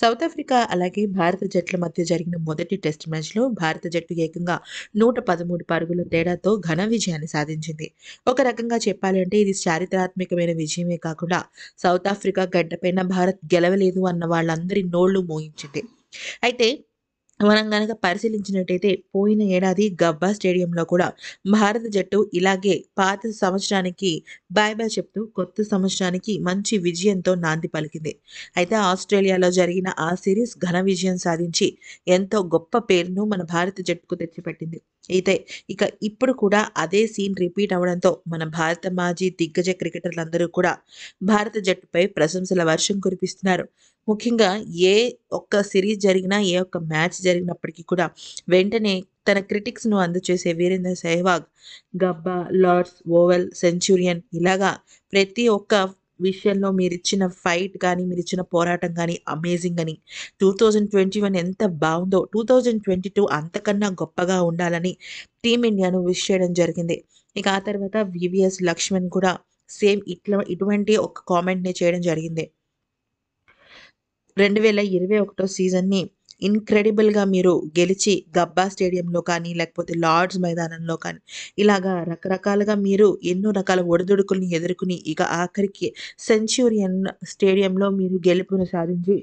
south Africa అలాగే భారత జట్ల మధ్య జరిగిన మొదటి టెస్ట్ మ్యాచ్లో భారత జట్టు ఏకంగా నూట పదమూడు పరుగుల తేడాతో ఘన విజయాన్ని సాధించింది ఒక రకంగా చెప్పాలంటే ఇది చారిత్రాత్మకమైన విజయమే కాకుండా సౌత్ ఆఫ్రికా గడ్డపైన భారత్ గెలవలేదు అన్న వాళ్ళందరి నోళ్లు మోగించింది అయితే మనం గనక పరిశీలించినట్టయితే పోయిన ఏడాది గబ్బా స్టేడియంలో కూడా భారత జట్టు ఇలాగే పాత సంవత్సరానికి బాయ్ బాయ్ చెప్తూ కొత్త సంవత్సరానికి మంచి విజయంతో నాంది పలికింది అయితే ఆస్ట్రేలియాలో జరిగిన ఆ సిరీస్ ఘన విజయం సాధించి ఎంతో గొప్ప పేరును మన భారత జట్టుకు తెచ్చిపెట్టింది అయితే ఇక ఇప్పుడు కూడా అదే సీన్ రిపీట్ అవడంతో మన భారత మాజీ దిగ్గజ క్రికెటర్లందరూ కూడా భారత జట్టుపై ప్రశంసల వర్షం కురిపిస్తున్నారు ముఖ్యంగా ఏ ఒక్క సిరీస్ జరిగినా ఏ ఒక్క మ్యాచ్ జరిగినప్పటికీ కూడా వెంటనే తన క్రిటిక్స్ను అందచేసే Virender Sehwag Gabba Lord's Oval Centurion ఇలాగా ప్రతి ఒక్క విషయంలో మీరు ఇచ్చిన ఫైట్ కానీ మీరు ఇచ్చిన పోరాటం కానీ అమేజింగ్ అని టూ థౌజండ్ ట్వంటీ వన్ ఎంత బాగుందో టూ థౌజండ్ ట్వంటీ టూ అంతకన్నా గొప్పగా ఉండాలని టీమిండియాను విష్ చేయడం జరిగింది ఇక ఆ తర్వాత వివిఎస్ లక్ష్మణ్ కూడా సేమ్ ఇట్లా ఇటువంటి ఒక కామెంట్ని చేయడం జరిగింది రెండు వేల ఇరవై ఒకటో సీజన్ని ఇన్క్రెడిబుల్గా మీరు గెలిచి గబ్బా స్టేడియంలో కానీ లేకపోతే లార్డ్స్ మైదానంలో కానీ ఇలాగా రకరకాలుగా మీరు ఎన్నో రకాల ఒడిదుడుకుల్ని ఎదుర్కొని ఇక ఆఖరికి సెంచురియన్ స్టేడియంలో మీరు గెలుపును సాధించి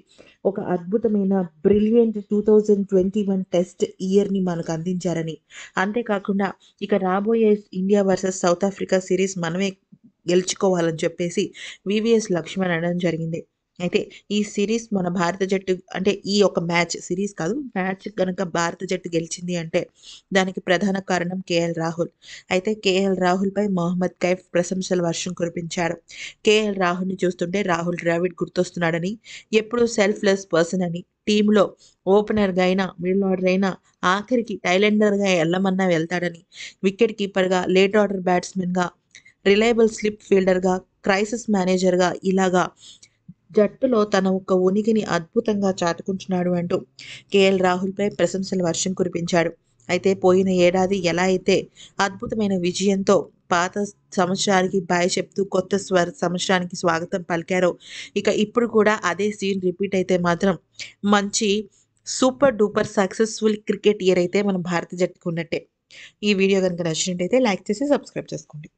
ఒక అద్భుతమైన brilliant two thousand twenty one test ఇయర్ని మనకు అందించారని అంతేకాకుండా ఇక రాబోయే India versus South Africa series మనమే గెలుచుకోవాలని చెప్పేసి వివిఎస్ లక్ష్మణ్ అనడం జరిగింది అయితే ఈ సిరీస్ మన భారత జట్టు అంటే ఈ ఒక మ్యాచ్ సిరీస్ కాదు మ్యాచ్ కనుక భారత జట్టు గెలిచింది అంటే దానికి ప్రధాన కారణం కేఎల్ రాహుల్ అయితే కేఎల్ రాహుల్పై మొహమ్మద్ కైఫ్ ప్రశంసల వర్షం కురిపించారు కేఎల్ రాహుల్ని చూస్తుంటే రాహుల్ ద్రావిడ్ గుర్తొస్తున్నాడని ఎప్పుడూ సెల్ఫ్లెస్ పర్సన్ అని టీంలో ఓపెనర్గా అయినా మిడిల్ ఆర్డర్ అయినా ఆఖరికి టైలెండర్గా వెళ్ళమన్నా వెళ్తాడని వికెట్ కీపర్గా లేట్ ఆర్డర్ బ్యాట్స్మెన్గా రిలయబుల్ స్లిప్ ఫీల్డర్గా క్రైసిస్ మేనేజర్గా ఇలాగా జట్టులో తన ఒక ఉనికిని అద్భుతంగా చాటుకుంటున్నాడు అంటూ కేఎల్ రాహుల్పై ప్రశంసల వర్షం కురిపించాడు అయితే పోయిన ఏడాది ఎలా అయితే అద్భుతమైన విజయంతో పాత సంవత్సరానికి బాయ్ చెప్తూ కొత్త స్వర సంవత్సరానికి స్వాగతం పలికారో ఇక ఇప్పుడు కూడా అదే సీన్ రిపీట్ అయితే మాత్రం మంచి super duper successful cricket year అయితే మన భారత జట్టుకున్నట్టే ఈ వీడియో కనుక నచ్చినట్టయితే లైక్ చేసి సబ్స్క్రైబ్ చేసుకోండి